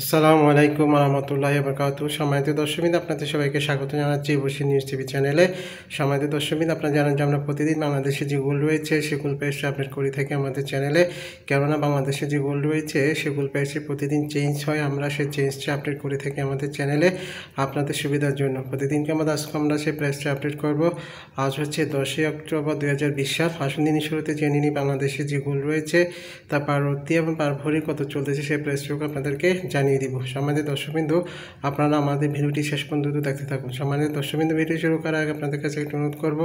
আসসালামু আলাইকুম রহমতুল্লাহ বরকাত সম্মানিত দর্শকবিদ আপনাদের সবাইকে স্বাগত জানাচ্ছি বসি নিউজ টিভি চ্যানেলে সম্মানিত দর্শকবিদ আপনারা জানান যে আমরা প্রতিদিন বাংলাদেশে যে গোল রয়েছে সেগুল পেজটি আপডেট করে থাকি আমাদের চ্যানেলে কেননা বাংলাদেশে যে গোল রয়েছে সেগুল পেজটি প্রতিদিন চেঞ্জ হয় আমরা সেই চেঞ্জটা আপডেট করে থাকি আমাদের চ্যানেলে আপনাদের সুবিধার জন্য প্রতিদিনকে আমাদের আজকে আমরা সেই প্রেসটা আপডেট করব আজ হচ্ছে দশই অক্টোবর দু হাজার বিশ সাল আসুন দিন শুরুতে জেনে নিই বাংলাদেশে যে গোল রয়েছে তা পার্বতী এবং পারভরি কত চলতেছে সেই প্রেসটুকু আপনাদেরকে জানি জানিয়ে দিব সম্মানিত দর্শকবিন্দু আপনারা আমাদের ভিডিওটি শেষ পর্যন্ত দেখতে থাকুন সম্মানিত দর্শকবিন্দু ভিডিও শুরু করার আগে আপনাদের কাছে একটু অনুরোধ করবো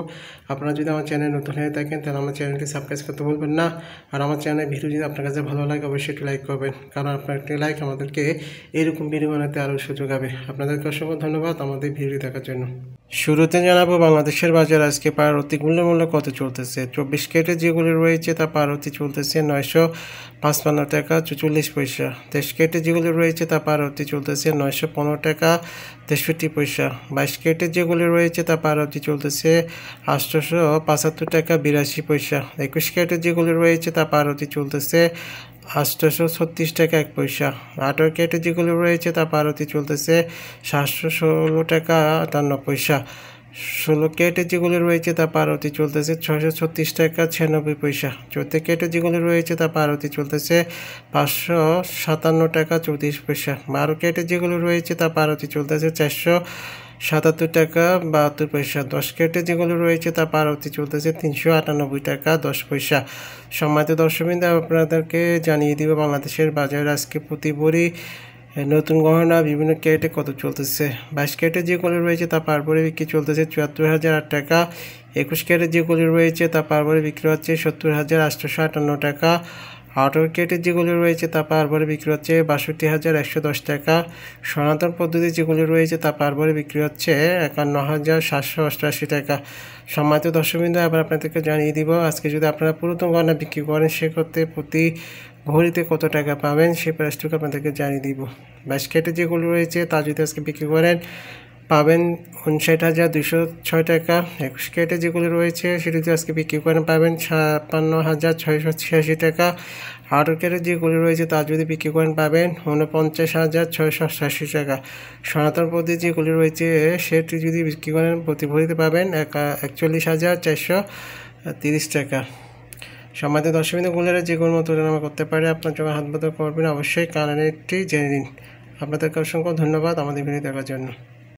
আপনারা যদি আমার চ্যানেল নতুন হয়ে থাকেন তাহলে আমার চ্যানেলটি সাবস্ক্রাইব করতে বলবেন না আর আমার চ্যানেল ভিডিও যদি আপনার কাছে ভালো লাগে অবশ্যই একটি লাইক করবেন কারণ আপনার একটি লাইক আমাদেরকে এরকম ভিডিও বানাতে আরও সুযোগ হবে আপনাদেরকে অসংখ্য ধন্যবাদ আমাদের ভিডিও দেখার জন্য শুরুতে জানাবো বাংলাদেশের বাজার আজকে পারতি মূল্য কত চলতেছে চব্বিশ কেটে যেগুলি রয়েছে তা পারতি চলতেছে নয়শো পাঁচপান্ন টাকা চুচল্লিশ পয়সা তেইশ কেটে যেগুলি রয়েছে তা পারতি চলতেছে নয়শো পনেরো টাকা তেষট্টি পয়সা বাইশ কেটে যেগুলি রয়েছে তা পারতি চলতেছে আটশোশো পঁচাত্তর টাকা বিরাশি পয়সা একুশ কেটে যেগুলি রয়েছে তা পারতি চলতেছে আষ্টশো ছত্রিশ টাকা এক পয়সা আটার এটি যেগুলো রয়েছে তা পারতি চলতেছে সাতশো ষোলো টাকা আটান্ন পয়সা ষোলো ক্যারেটে যেগুলো রয়েছে তা পারতি চলতেছে ছশো ছত্রিশ টাকা ছিয়ানব্বই পয়সা চৌদ্দ ক্যারেটে যেগুলো রয়েছে তা পারতি চলতেছে পাঁচশো সাতান্ন টাকা চৌত্রিশ পয়সা বারো ক্যারেটে যেগুলো রয়েছে তা পারতি চলতেছে চারশো সাতাত্তর টাকা বাহাত্তর পয়সা দশ ক্যারেটে যেগুলো রয়েছে তা পারতি চলতেছে তিনশো আটানব্বই টাকা দশ পয়সা সম্মানিত দর্শকবৃন্দ আপনাদেরকে জানিয়ে দিব বাংলাদেশের বাজার আজকে প্রতি নতুন গহনা বিভিন্ন ক্যারেটে কত চলতেছে বাইশ ক্যারেটে যে কলি রয়েছে তা পারবরে বিক্রি চলতেছে চুয়াত্তর হাজার আট টাকা একুশ ক্যারেটে যে কলি রয়েছে তা পারবরে বিক্রি হচ্ছে সত্তর হাজার আটশো টাকা আউটওয়ার্কেটের যেগুলো রয়েছে তা পার বিক্রি হচ্ছে বাষট্টি হাজার একশো দশ টাকা সনাতন পদ্ধতি যেগুলো রয়েছে তা পার বিক্রি হচ্ছে একান্ন হাজার সাতশো অষ্টআশি টাকা সম্মানিত দর্শকবৃন্দ আবার আপনাদেরকে জানিয়ে দিব আজকে যদি আপনারা পুরাতন গয়না বিক্রি করেন সেক্ষেত্রে প্রতি ভরিতে কত টাকা পাবেন সেই প্রাইসটুকু আপনাদেরকে জানিয়ে দিব কেটে যেগুলো রয়েছে তা যদি আজকে বিক্রি করেন পাবেন উনষাট হাজার দুশো ছয় টাকা একুশ ক্যারেটে যেগুলো রয়েছে সেটিতে আজকে বিক্রি করেন পাবেন ছাপ্পান্ন হাজার ছয়শো ছিয়াশি টাকা আঠেরো ক্যারেট যেগুলো রয়েছে তা যদি বিক্রি করেন পাবেন উনপঞ্চাশ হাজার ছয়শো ষাশি টাকা সনাতন পদ্ধতি যেগুলি রয়েছে সেটি যদি বিক্রি করেন প্রতিফলিত পাবেন একা একচল্লিশ হাজার চারশো তিরিশ টাকা সমাজে দর্শকবিন্দুগুলোরা যে কোনো তুলনা করতে পারে আপনার যখন হাত বদল করবেন অবশ্যই একটি জেনে নিন আপনাদেরকে অসংখ্য ধন্যবাদ আমাদের ভিডিও দেখার জন্য